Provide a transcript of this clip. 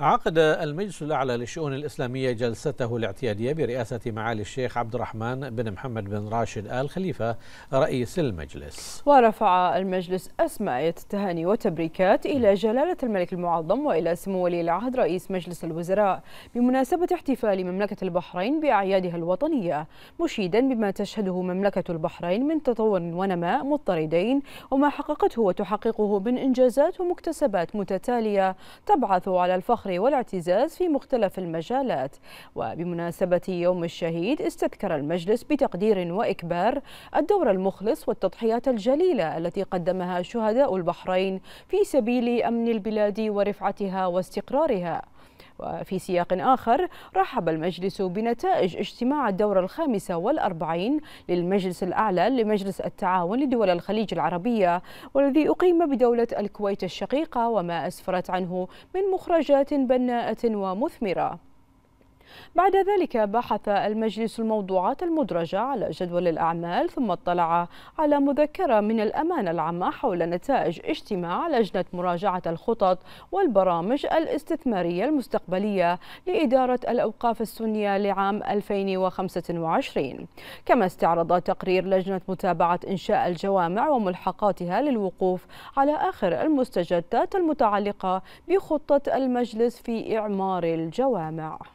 عقد المجلس الأعلى للشؤون الإسلامية جلسته الاعتيادية برئاسة معالي الشيخ عبد الرحمن بن محمد بن راشد آل خليفة رئيس المجلس ورفع المجلس أسماء التهاني والتبريكات إلى جلالة الملك المعظم وإلى سمو ولي العهد رئيس مجلس الوزراء بمناسبة احتفال مملكة البحرين بأعيادها الوطنية مشيدا بما تشهده مملكة البحرين من تطور ونماء مضطردين وما حققته وتحققه من إنجازات ومكتسبات متتالية تبعث على الفخر الفخر والاعتزاز في مختلف المجالات وبمناسبة يوم الشهيد استذكر المجلس بتقدير وإكبار الدور المخلص والتضحيات الجليلة التي قدمها شهداء البحرين في سبيل أمن البلاد ورفعتها واستقرارها وفي سياق آخر رحب المجلس بنتائج اجتماع الدورة الخامسة والأربعين للمجلس الأعلى لمجلس التعاون لدول الخليج العربية والذي أقيم بدولة الكويت الشقيقة وما أسفرت عنه من مخرجات بناءة ومثمرة بعد ذلك بحث المجلس الموضوعات المدرجة على جدول الأعمال ثم اطلع على مذكرة من الأمانة العامة حول نتائج اجتماع لجنة مراجعة الخطط والبرامج الاستثمارية المستقبلية لإدارة الأوقاف السنية لعام 2025 كما استعرض تقرير لجنة متابعة إنشاء الجوامع وملحقاتها للوقوف على آخر المستجدات المتعلقة بخطة المجلس في إعمار الجوامع